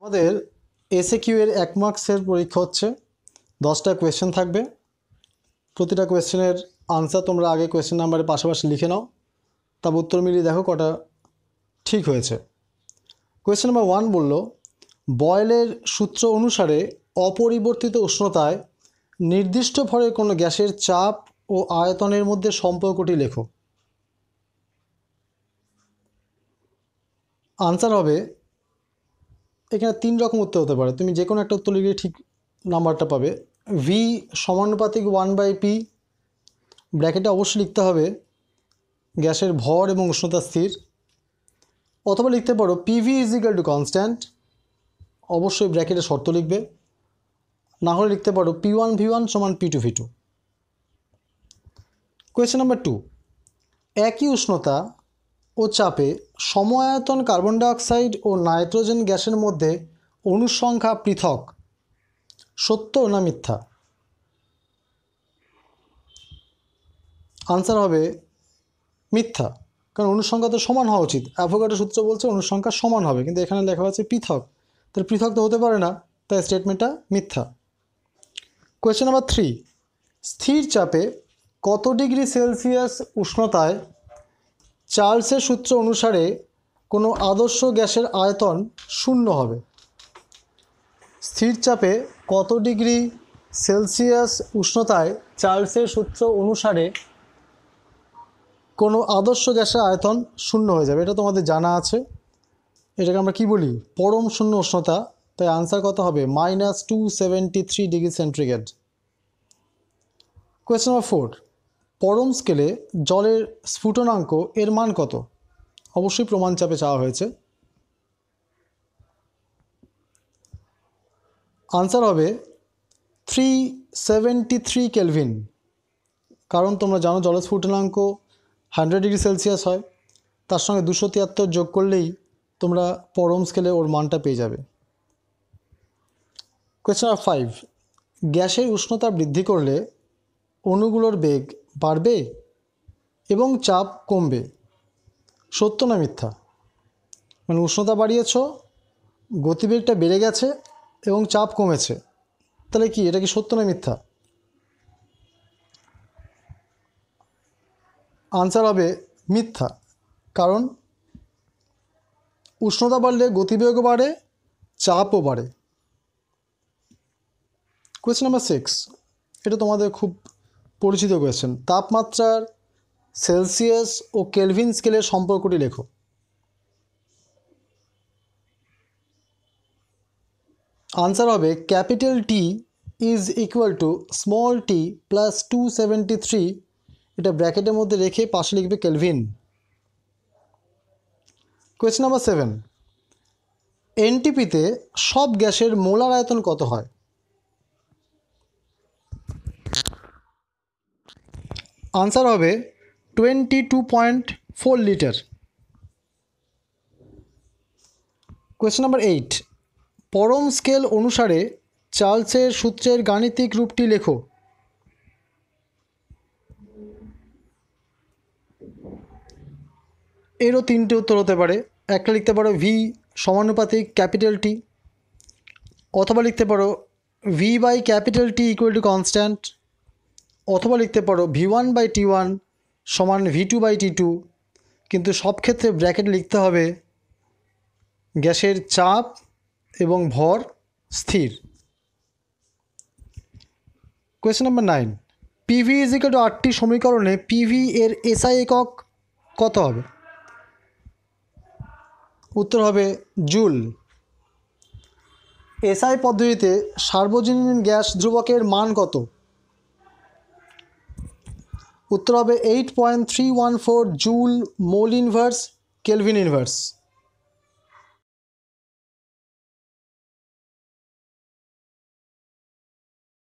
আমাদের SA Q এর এক মার্কসের পরীক্ষা হচ্ছে দশটা কোয়েশ্চেন থাকবে প্রতিটা কোয়েশ্চেনের আনসার তোমরা আগে কোয়েশ্চেন নাম্বারের পাশাপাশি লিখে নাও তার উত্তর মিলিয়ে দেখো কটা ঠিক হয়েছে কোয়েশ্চেন নাম্বার ওয়ান বলল বয়েলের সূত্র অনুসারে অপরিবর্তিত উষ্ণতায় নির্দিষ্ট ভরের কোনো গ্যাসের চাপ ও আয়তনের মধ্যে সম্পর্কটি লেখো আনসার হবে এখানে তিন রকম উত্তর হতে পারে তুমি যে কোনো একটা উত্তর লিখলে ঠিক নাম্বারটা পাবে ভি সমানুপাতিক ওয়ান বাই পি ব্র্যাকেটে অবশ্যই লিখতে হবে গ্যাসের ভর এবং উষ্ণতা স্থির অথবা লিখতে পারো PV is equal to constant অবশ্যই ব্র্যাকেটে শর্ত লিখবে না হলে লিখতে পারো পি ওয়ান ভি ওয়ান সমান P two V two question number two একই উষ্ণতা ও চাপে সময়তন কার্বন ডাইঅক্সাইড ও নাইট্রোজেন গ্যাসের মধ্যে অনুসংখ্যা পৃথক সত্য না মিথ্যা আনসার হবে মিথ্যা কারণ অনুসংখ্যা তো সমান হওয়া উচিত অ্যাভোগাডো সূত্র বলছে অনুসংখ্যা সমান হবে কিন্তু এখানে লেখা আছে পৃথক তাহলে পৃথক তো হতে পারে না তাই স্টেটমেন্টটা মিথ্যা কোয়েশ্চেন নাম্বার থ্রি স্থির চাপে কত ডিগ্রি সেলসিয়াস উষ্ণতায় চার্লসের সূত্র অনুসারে কোনো আদর্শ গ্যাসের আয়তন শূন্য হবে স্থির চাপে কত ডিগ্রি সেলসিয়াস উষ্ণতায় চার্লসের সূত্র অনুসারে কোনো আদর্শ গ্যাসের আয়তন শূন্য হয়ে যাবে এটা তোমাদের জানা আছে এটাকে আমরা কি বলি পরম শূন্য উষ্ণতা তাই আনসার কত হবে minus two seventy three degree centigrade question number four পরম স্কেলে জলের স্ফুটনাঙ্ক এর মান কত অবশ্যই প্রমাণ চাপে চাওয়া হয়েছে আনসার হবে থ্রি সেভেন্টি থ্রি কেলভিন কারণ তোমরা জানো জলের স্ফুটনাঙ্ক হান্ড্রেড ডিগ্রি সেলসিয়াস হয় তার সঙ্গে দুশো তিয়াত্তর যোগ করলেই তোমরা পরম স্কেলে ওর মানটা পেয়ে যাবে কোয়েশ্চেন ফাইভ গ্যাসের উষ্ণতা বৃদ্ধি করলে অণুগুলোর বেগ বাড়বে এবং চাপ কমবে সত্য না মিথ্যা মানে উষ্ণতা বাড়িয়েছ গতিবেগটা বেড়ে গেছে এবং চাপ কমেছে তাহলে কি এটা কি সত্য না মিথ্যা আনসার হবে মিথ্যা কারণ উষ্ণতা বাড়লে গতিবেগও বাড়ে চাপও বাড়ে কোয়েশ্চেন নাম্বার সিক্স এটা তোমাদের খুব পরিচিত কোয়েশ্চেন তাপমাত্রার সেলসিয়াস ও কেলভিন স্কেলের সম্পর্কটি লেখো আনসার হবে capital T is equal to small T plus two seventy three এটা ব্র্যাকেটের মধ্যে রেখে পাশে লিখবে কেলভিন কোয়েশ্চেন নাম্বার সেভেন এনটিপিতে সব গ্যাসের মোলার আয়তন কত হয় আনসার হবে twenty two point four litre question number eight পরম স্কেল অনুসারে চার্লসের সূত্রের গাণিতিক রূপটি লেখো এরও তিনটে উত্তর হতে পারে একটা লিখতে পারো ভি সমানুপাতিক ক্যাপিটাল টি অথবা লিখতে পারো V by capital T equal to constant অথবা লিখতে পারো V one by T one সমান V two by T two কিন্তু সব ক্ষেত্রে ব্র্যাকেট লিখতে হবে গ্যাসের চাপ এবং ভর স্থির question number nine PV is equal to আটটি সমীকরণে পিভি এর এসআই একক কত হবে উত্তর হবে জুল এসআই পদ্ধতিতে সার্বজনীন গ্যাস ধ্রুবকের মান কত উত্তর হবে eight point three one four joule mole inverse kelvin inverse